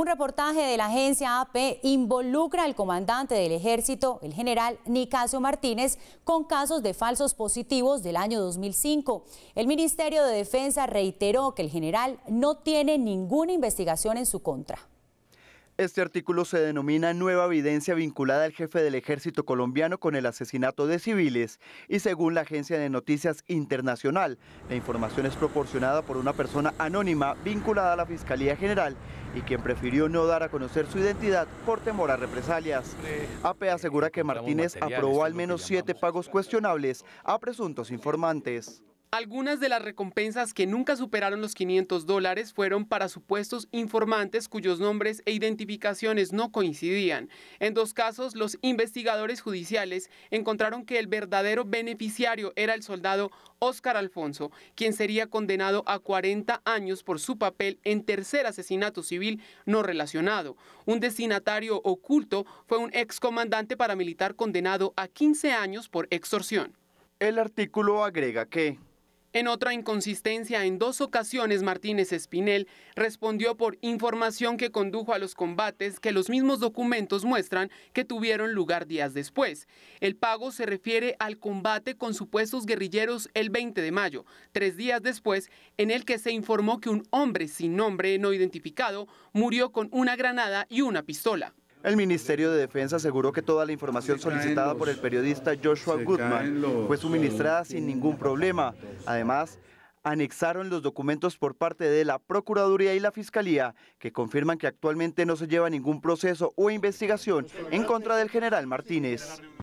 Un reportaje de la agencia AP involucra al comandante del ejército, el general Nicasio Martínez, con casos de falsos positivos del año 2005. El Ministerio de Defensa reiteró que el general no tiene ninguna investigación en su contra. Este artículo se denomina Nueva evidencia vinculada al jefe del ejército colombiano con el asesinato de civiles y según la agencia de noticias internacional, la información es proporcionada por una persona anónima vinculada a la Fiscalía General y quien prefirió no dar a conocer su identidad por temor a represalias. AP e asegura que Martínez aprobó al menos siete pagos cuestionables a presuntos informantes. Algunas de las recompensas que nunca superaron los 500 dólares fueron para supuestos informantes cuyos nombres e identificaciones no coincidían. En dos casos, los investigadores judiciales encontraron que el verdadero beneficiario era el soldado Óscar Alfonso, quien sería condenado a 40 años por su papel en tercer asesinato civil no relacionado. Un destinatario oculto fue un excomandante paramilitar condenado a 15 años por extorsión. El artículo agrega que en otra inconsistencia, en dos ocasiones Martínez Espinel respondió por información que condujo a los combates que los mismos documentos muestran que tuvieron lugar días después. El pago se refiere al combate con supuestos guerrilleros el 20 de mayo, tres días después, en el que se informó que un hombre sin nombre no identificado murió con una granada y una pistola. El Ministerio de Defensa aseguró que toda la información solicitada por el periodista Joshua Goodman fue suministrada sin ningún problema. Además, anexaron los documentos por parte de la Procuraduría y la Fiscalía, que confirman que actualmente no se lleva ningún proceso o investigación en contra del general Martínez.